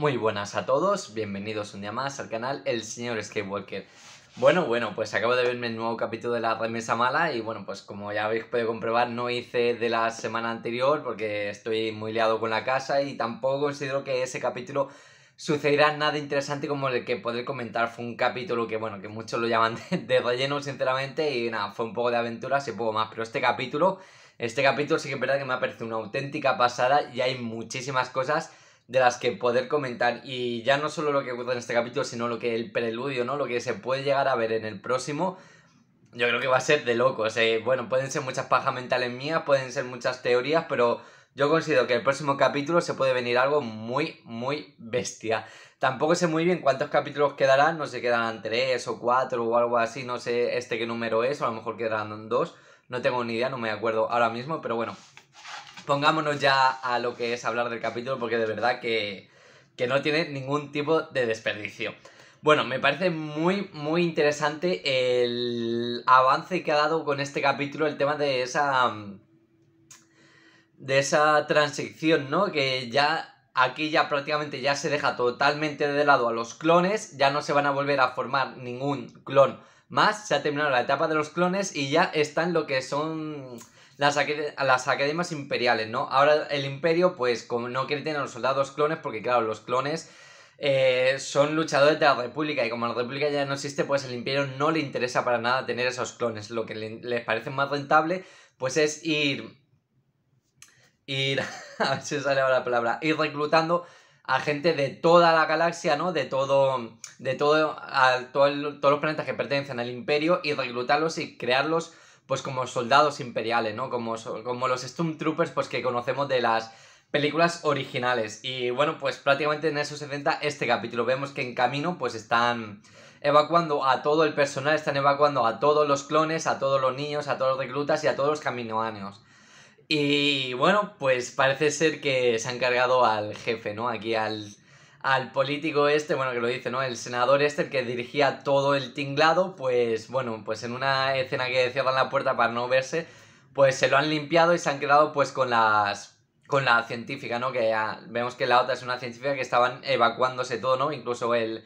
Muy buenas a todos, bienvenidos un día más al canal El Señor Skatewalker. Bueno, bueno, pues acabo de verme el nuevo capítulo de la remesa mala y bueno, pues como ya habéis podido comprobar no hice de la semana anterior porque estoy muy liado con la casa y tampoco considero que ese capítulo sucederá nada interesante como el que podré comentar. Fue un capítulo que, bueno, que muchos lo llaman de, relleno, sinceramente, y nada, fue un poco de aventura, y poco más, pero este capítulo... Este capítulo sí que es verdad que me ha parecido una auténtica pasada y hay muchísimas cosas de las que poder comentar y ya no solo lo que ocurre en este capítulo, sino lo que el preludio, ¿no? Lo que se puede llegar a ver en el próximo, yo creo que va a ser de locos. Eh. Bueno, pueden ser muchas pajas mentales mías, pueden ser muchas teorías, pero yo considero que el próximo capítulo se puede venir algo muy, muy bestia. Tampoco sé muy bien cuántos capítulos quedarán, no sé, quedarán tres o cuatro o algo así, no sé este qué número es, o a lo mejor quedarán dos, no tengo ni idea, no me acuerdo ahora mismo, pero bueno, pongámonos ya a lo que es hablar del capítulo, porque de verdad que, que no tiene ningún tipo de desperdicio. Bueno, me parece muy, muy interesante el avance que ha dado con este capítulo el tema de esa. de esa transición, ¿no? Que ya. Aquí ya prácticamente ya se deja totalmente de lado a los clones, ya no se van a volver a formar ningún clon más, se ha terminado la etapa de los clones y ya están lo que son las, academias imperiales, ¿no? Ahora el imperio, pues, como no quiere tener a los soldados clones, porque claro, los clones eh, son luchadores de la República y como la República ya no existe, pues el Imperio no le interesa para nada tener esos clones. Lo que les parece más rentable, pues es ir... Ir... a ver si sale ahora la palabra. Ir reclutando a gente de toda la galaxia, ¿no? De todo... De todo... A, todos los planetas que pertenecen al Imperio y reclutarlos y crearlos pues como soldados imperiales, ¿no? Como, como los Stormtroopers, pues que conocemos de las películas originales. Y bueno, pues prácticamente en esos 60 este capítulo. Vemos que en camino pues están evacuando a todo el personal, están evacuando a todos los clones, a todos los niños, a todos los reclutas y a todos los caminoáneos. Y bueno, pues parece ser que se han cargado al jefe, ¿no? Aquí al al político este, bueno, que lo dice, ¿no? El senador este, el que dirigía todo el tinglado, pues bueno, pues en una escena que cierran la puerta para no verse, pues se lo han limpiado y se han quedado pues con las con la científica, ¿no? Que vemos que la otra es una científica que estaban evacuándose todo, ¿no? Incluso el,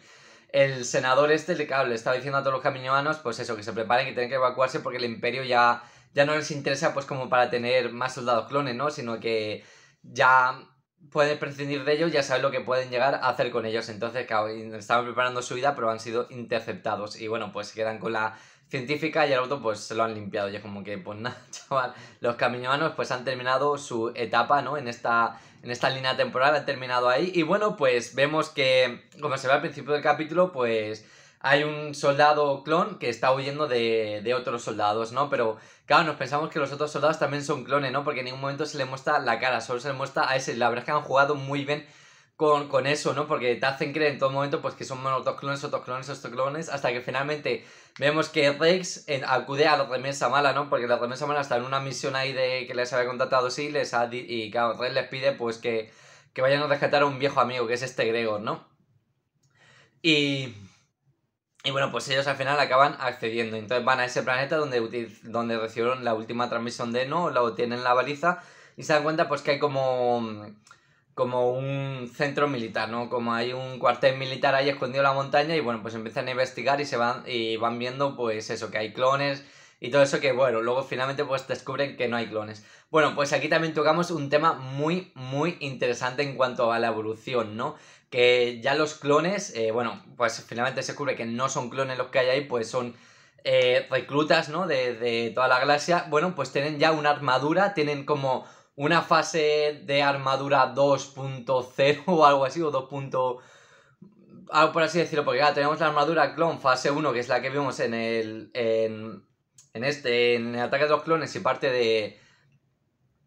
el senador este, claro, le estaba diciendo a todos los caminoanos, pues eso, que se preparen, que tienen que evacuarse porque el imperio ya, ya no les interesa pues como para tener más soldados clones, ¿no? Sino que ya pueden prescindir de ellos, ya saben lo que pueden llegar a hacer con ellos. Entonces, que estaban preparando su vida, pero han sido interceptados. Y bueno, pues se quedan con la científica y el auto pues se lo han limpiado. Y es como que, pues nada, chaval, los caminoanos, pues han terminado su etapa, ¿no? En esta, en esta línea temporal han terminado ahí. Y bueno, pues vemos que, como se ve al principio del capítulo, pues hay un soldado clon que está huyendo de, otros soldados, ¿no? Pero claro, nos pensamos que los otros soldados también son clones, ¿no? Porque en ningún momento se le muestra la cara, solo se le muestra a ese. La verdad es que han jugado muy bien con, eso, ¿no? Porque te hacen creer en todo momento pues que son dos clones, otros clones, otros clones, hasta que finalmente vemos que Rex eh, acude a la remesa mala, ¿no? Porque la remesa mala está en una misión ahí de que les había contratado sí, les ha, y claro, Rex les pide pues que, que vayan a rescatar a un viejo amigo, que es este Gregor, ¿no? Y y bueno, pues ellos al final acaban accediendo. Entonces van a ese planeta donde, donde recibieron la última transmisión de No, lo tienen la baliza y se dan cuenta pues que hay como, como un centro militar, ¿no? Como hay un cuartel militar ahí escondido en la montaña y bueno, pues empiezan a investigar y se van, y van viendo pues eso, que hay clones, y todo eso que, bueno, luego finalmente pues descubren que no hay clones. Bueno, pues aquí también tocamos un tema muy, muy interesante en cuanto a la evolución, ¿no? Que ya los clones, eh, bueno, pues finalmente se descubre que no son clones los que hay ahí, pues son eh, reclutas, ¿no? De, toda la galaxia. Bueno, pues tienen ya una armadura, tienen como una fase de armadura 2.0 o algo así, o 2 algo por así decirlo, porque ya tenemos la armadura clon fase 1, que es la que vimos en el en este, el ataque de los clones y parte de,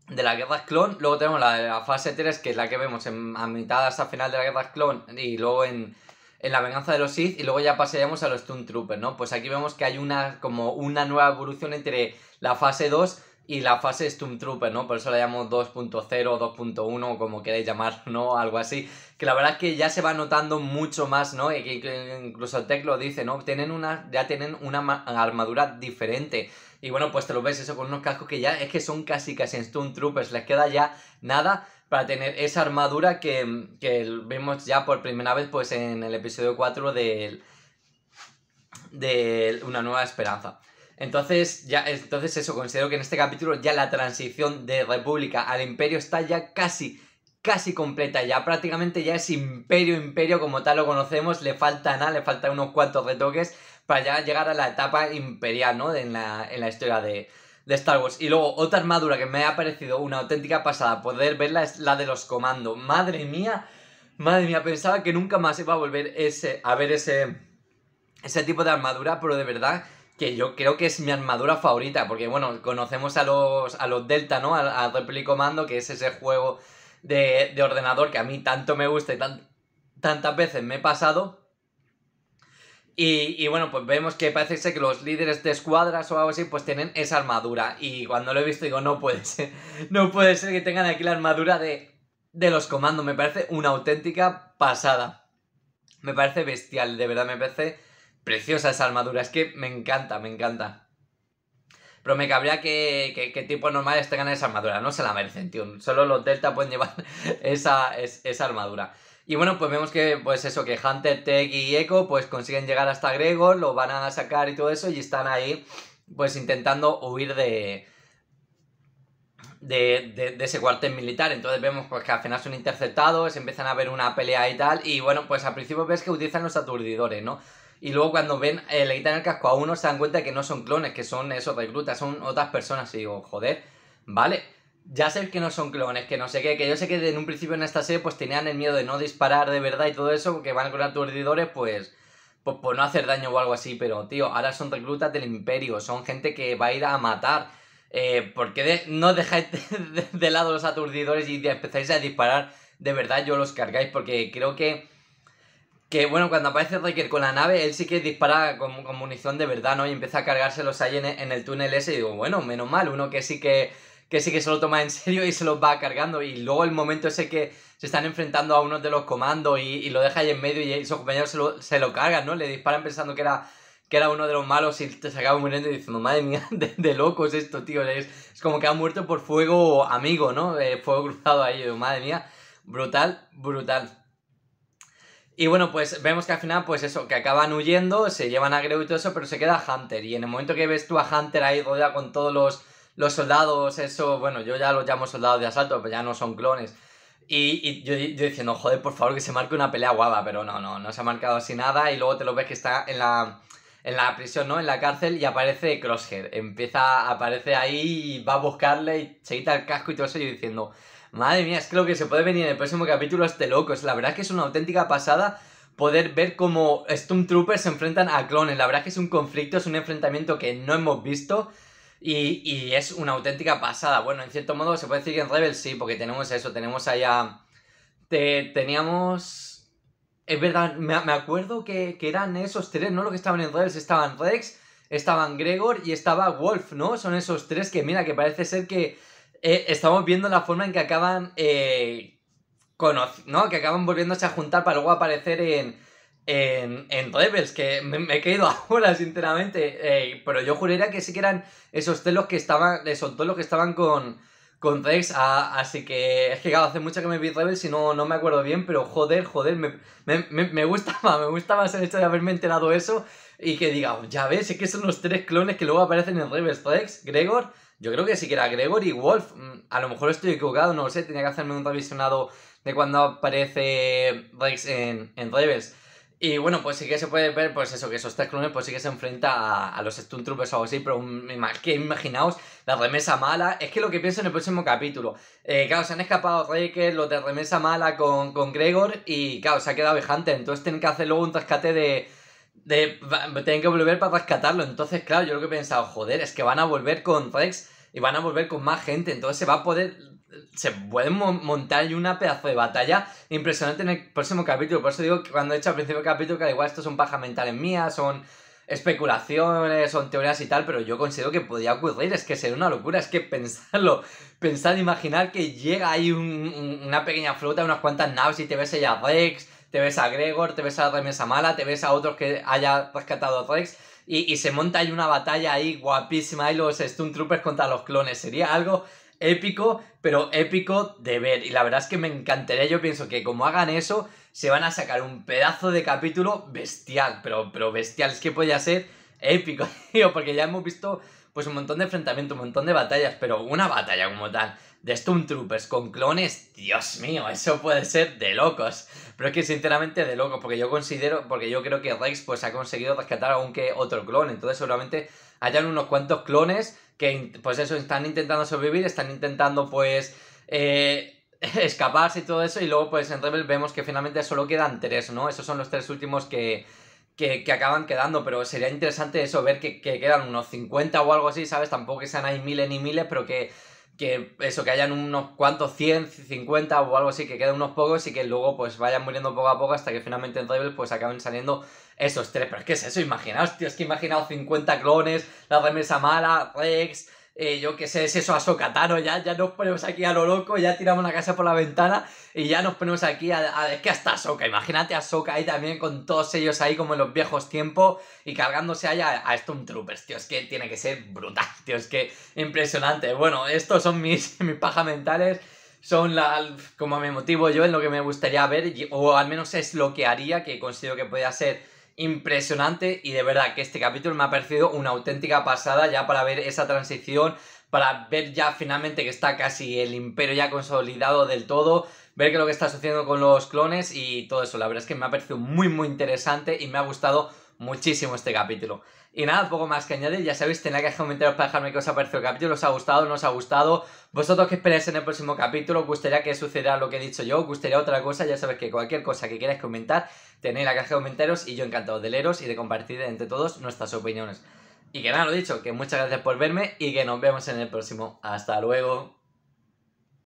de la guerra clon. Luego tenemos la, fase 3, que es la que vemos a mitad hasta final de la guerra clon y luego en, en la venganza de los Sith y luego ya pasaríamos a los Toon Troopers, ¿no? Pues aquí vemos que hay una, como una nueva evolución entre la fase 2 y la fase Stormtrooper, ¿no? Por eso la llamo 2.0, 2.1, como queréis llamarlo, ¿no? Algo así. Que la verdad es que ya se va notando mucho más, ¿no? Y incluso el Tech lo dice, ¿no? Tienen una, ya tienen una armadura diferente. Y bueno, pues te lo ves eso con unos cascos que ya es que son casi casi en Troopers Les queda ya nada para tener esa armadura que, que vemos ya por primera vez pues en el episodio 4 de Una Nueva Esperanza. Entonces, ya, entonces eso, considero que en este capítulo ya la transición de república al imperio está ya casi, casi completa, ya prácticamente ya es imperio, imperio como tal lo conocemos, le falta nada, le falta unos cuantos retoques para ya llegar a la etapa imperial, ¿no? En la, en la historia de, de Star Wars. Y luego, otra armadura que me ha parecido una auténtica pasada poder verla es la de los comandos. Madre mía, madre mía, pensaba que nunca más iba a volver ese, a ver ese, ese tipo de armadura, pero de verdad que yo creo que es mi armadura favorita, porque bueno, conocemos a los, a los Delta, ¿no? A, a y que es ese juego de, ordenador que a mí tanto me gusta y tantas veces me he pasado. Y, bueno, pues vemos que parece que los líderes de escuadras o algo así, pues tienen esa armadura. Y cuando lo he visto digo, no puede ser, no puede ser que tengan aquí la armadura de, de los comandos. Me parece una auténtica pasada. Me parece bestial, de verdad, me parece Preciosa esa armadura, es que me encanta, me encanta. Pero me cabría que, que, tipo tipos normales tengan esa armadura, no se la merecen, tío. Solo los Delta pueden llevar esa, armadura. Y bueno, pues vemos que, pues eso, que Hunter, Tech y Echo, pues consiguen llegar hasta Gregor, lo van a sacar y todo eso, y están ahí, pues intentando huir de, de, ese cuartel militar. Entonces vemos pues, que al final son interceptados, empiezan a ver una pelea y tal. Y bueno, pues al principio ves que utilizan los aturdidores, ¿no? Y luego cuando ven, eh, le quitan el casco a uno, se dan cuenta que no son clones, que son esos reclutas, son otras personas. Y digo, joder, vale, ya sé que no son clones, que no sé qué, que yo sé que en un principio en esta serie pues tenían el miedo de no disparar de verdad y todo eso, porque van con aturdidores, pues, pues, no hacer daño o algo así. Pero, tío, ahora son reclutas del imperio, son gente que va a ir a matar. Eh, ¿Por qué no dejáis de, de lado los aturdidores y empezáis a disparar? De verdad, yo los cargáis porque creo que que bueno, cuando aparece Riker con la nave, él sí que dispara con, munición de verdad, ¿no? Y empieza a cargárselos ahí en, e, en, el túnel ese. Y digo, bueno, menos mal, uno que sí que, sí que se lo toma en serio y se los va cargando. Y luego el momento ese que se están enfrentando a uno de los comandos y, lo deja ahí en medio y sus compañeros se lo, cargan, ¿no? Le disparan pensando que era que era uno de los malos y te sacaba muriendo y diciendo, madre mía, de, loco locos esto, tío. Es, como que ha muerto por fuego amigo, ¿no? Eh, fuego cruzado ahí, madre mía. Brutal, brutal. Y bueno, pues vemos que al final, pues eso, que acaban huyendo, se llevan a Grew y todo eso, pero se queda Hunter. Y en el momento que ves tú a Hunter ahí rodeado con todos los, soldados, eso, bueno, yo ya los llamo soldados de asalto, pero ya no son clones. Y, yo, diciendo, joder, por favor, que se marque una pelea guava, pero no, no, no se ha marcado así nada. Y luego te lo ves que está en la, en la prisión, ¿no? En la cárcel y aparece Crosshair. Empieza, aparece ahí y va a buscarle y se quita el casco y todo eso. Y yo diciendo, Madre mía, es que lo que se puede venir en el próximo capítulo Este loco, es La verdad que es una auténtica pasada poder ver cómo troopers se enfrentan a clones. La verdad que es un conflicto, es un enfrentamiento que no hemos visto. Y, es una auténtica pasada. Bueno, en cierto modo se puede decir que en Rebels sí, porque tenemos eso, tenemos allá... Te, teníamos... Es verdad, me, acuerdo que, que, eran esos tres, ¿no? Lo que estaban en Rebels, estaban Rex, estaban Gregor y estaba Wolf, ¿no? Son esos tres que mira, que parece ser que eh, estamos viendo la forma en que acaban. Eh, ¿no? Que acaban volviéndose a juntar para luego aparecer en. En, Rebels, que me, he caído ahora, sinceramente. pero yo juraría que sí que eran esos telos que estaban. Esos los que estaban con. Con Rex, ah, así que es que hace mucho que me vi Rebels y no, me acuerdo bien, pero joder, joder, me, me, me gustaba, me el hecho de haberme enterado eso y que diga, oh, ya ves, es que son los tres clones que luego aparecen en Rebels, Rex, Gregor yo creo que siquiera y Wolf, mm, a lo mejor estoy equivocado, no lo sé, tenía que hacerme un revisionado de cuando aparece Rex en, en Rebels. Y bueno, pues sí que se puede ver, pues eso, que esos tres clones, pues sí que se enfrenta a, los Stunt Troopers o algo así, pero que imaginaos la remesa mala. Es que lo que pienso en el próximo capítulo. Eh, claro, se han escapado Reyes, los de remesa mala con, Gregor y claro, se ha quedado Hunter, entonces tienen que hacer luego un rescate de, de, tienen que volver para rescatarlo. Entonces, claro, yo lo que he pensado, joder, es que van a volver con Rex y van a volver con más gente. Entonces se va a poder. Se pueden montar una pedazo de batalla impresionante en el próximo capítulo. Por eso digo que cuando he hecho al principio del capítulo, que al igual esto son paja mentales mías, son especulaciones, son teorías y tal, pero yo considero que podría ocurrir, es que sería una locura, es que pensarlo, pensar, imaginar que llega ahí una pequeña flota, unas cuantas naves y te ves ella Rex, te ves a Gregor, te ves a Remesa Mala, te ves a otros que haya rescatado a Rex. Y, se monta ahí una batalla ahí guapísima y los Troopers contra los clones. Sería algo épico, pero épico de ver. Y la verdad es que me encantaría. Yo pienso que como hagan eso, se van a sacar un pedazo de capítulo bestial. Pero, pero bestial, es que podría ser épico, tío, porque ya hemos visto pues un montón de enfrentamientos, un montón de batallas, pero una batalla como tal de Stormtroopers con clones, Dios mío, eso puede ser de locos. Pero es que sinceramente de locos, porque yo considero, porque yo creo que Rex pues ha conseguido rescatar aunque que otro clon, entonces seguramente hayan unos cuantos clones que pues eso, están intentando sobrevivir, están intentando pues... Eh, escaparse y todo eso y luego pues en Rebel vemos que finalmente solo quedan tres, ¿no? Esos son los tres últimos que, que, acaban quedando, pero sería interesante eso, ver que, que, quedan unos 50 o algo así, ¿sabes? Tampoco que sean ahí miles ni miles, pero que, que eso, que hayan unos cuantos, 100, 50 o algo así, que queden unos pocos y que luego pues vayan muriendo poco a poco hasta que finalmente en Rebels pues acaben saliendo esos tres. Pero es que es eso, imaginaos, tío, es que imaginaos 50 clones, la remesa mala, Rex eh, yo qué sé, es eso a Socatano, ya, ya nos ponemos aquí a lo loco, ya tiramos la casa por la ventana y ya nos ponemos aquí a, es que hasta Soca, imagínate a Soca ahí también con todos ellos ahí como en los viejos tiempos y cargándose ahí a, a Stormtroopers, tío, es que tiene que ser brutal, tío, es que impresionante. Bueno, estos son mis, mis paja mentales son la, como me motivo yo en lo que me gustaría ver, o al menos es lo que haría, que considero que podría ser impresionante y de verdad que este capítulo me ha parecido una auténtica pasada ya para ver esa transición, para ver ya finalmente que está casi el imperio ya consolidado del todo, ver que lo que está sucediendo con los clones y todo eso. La verdad es que me ha parecido muy muy interesante y me ha gustado muchísimo este capítulo. Y nada, poco más que añadir, ya sabéis, tenéis que comentarios para dejarme que os ha parecido el capítulo, os ha gustado, no os ha gustado, vosotros qué esperáis en el próximo capítulo, os gustaría que sucediera lo que he dicho yo, os gustaría otra cosa, ya sabéis que cualquier cosa que queráis comentar, tenéis la caja de comentarios y yo encantado de leeros y de compartir entre todos nuestras opiniones. Y que nada, lo dicho, que muchas gracias por verme y que nos vemos en el próximo. Hasta luego.